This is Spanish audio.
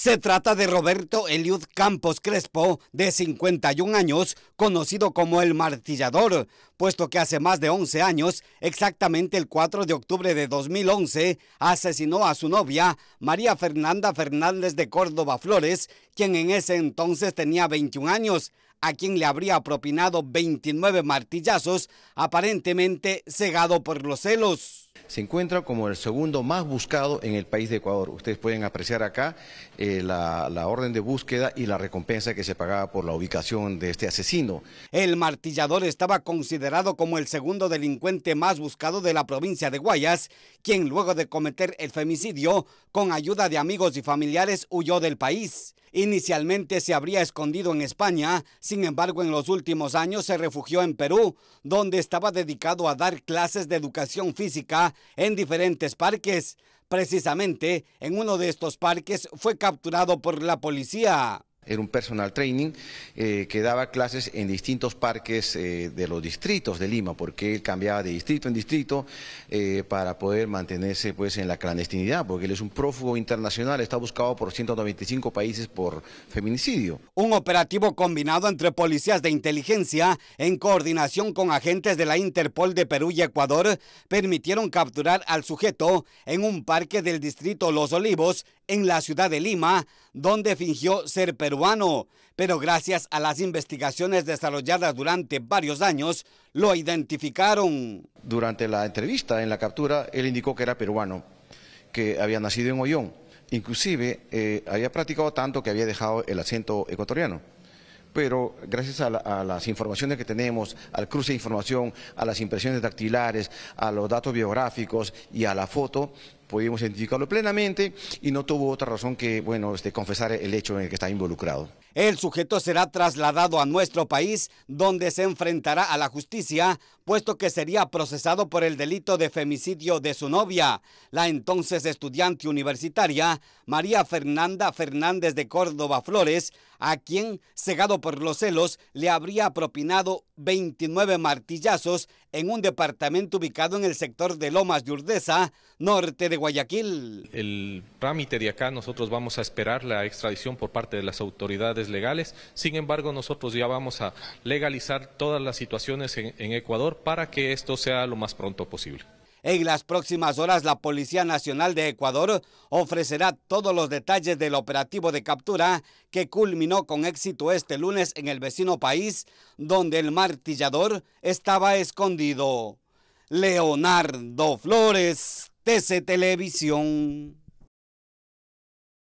Se trata de Roberto Eliud Campos Crespo, de 51 años, conocido como el martillador, puesto que hace más de 11 años, exactamente el 4 de octubre de 2011, asesinó a su novia, María Fernanda Fernández de Córdoba Flores, quien en ese entonces tenía 21 años a quien le habría propinado 29 martillazos, aparentemente cegado por los celos se encuentra como el segundo más buscado en el país de Ecuador. Ustedes pueden apreciar acá eh, la, orden de búsqueda y la recompensa que se pagaba por la ubicación de este asesino. El martillador estaba considerado como el segundo delincuente más buscado de la provincia de Guayas, quien luego de cometer el femicidio, con ayuda de amigos y familiares, huyó del país. Inicialmente se habría escondido en España, sin embargo en los últimos años se refugió en Perú, donde estaba dedicado a dar clases de educación física en diferentes parques. Precisamente en uno de estos parques fue capturado por la policía era un personal training eh, que daba clases en distintos parques eh, de los distritos de Lima, porque él cambiaba de distrito en distrito eh, para poder mantenerse pues en la clandestinidad, porque él es un prófugo internacional, está buscado por 195 países por feminicidio. Un operativo combinado entre policías de inteligencia en coordinación con agentes de la Interpol de Perú y Ecuador permitieron capturar al sujeto en un parque del distrito Los Olivos en la ciudad de Lima, donde fingió ser peruano peruano, pero gracias a las investigaciones desarrolladas durante varios años, lo identificaron. Durante la entrevista en la captura, él indicó que era peruano, que había nacido en Ollón. Inclusive eh, había practicado tanto que había dejado el acento ecuatoriano pero gracias a, a, las informaciones que tenemos, al cruce de información, a las impresiones dactilares, a los datos biográficos y a la foto, pudimos identificarlo plenamente y no tuvo otra razón que, bueno, este, confesar el hecho en el que está involucrado. El sujeto será trasladado a nuestro país, donde se enfrentará a la justicia puesto que sería procesado por el delito de femicidio de su novia, la entonces estudiante universitaria María Fernanda Fernández de Córdoba Flores, a quien, cegado por los celos, le habría propinado 29 martillazos en un departamento ubicado en el sector de Lomas de Urdesa, norte de Guayaquil. El trámite de acá nosotros vamos a esperar la extradición por parte de las autoridades legales, sin embargo nosotros ya vamos a legalizar todas las situaciones en Ecuador para que esto sea lo más pronto posible. En las próximas horas, la Policía Nacional de Ecuador ofrecerá todos los detalles del operativo de captura que culminó con éxito este lunes en el vecino país, donde el martillador estaba escondido. Leonardo Flores, TC Televisión.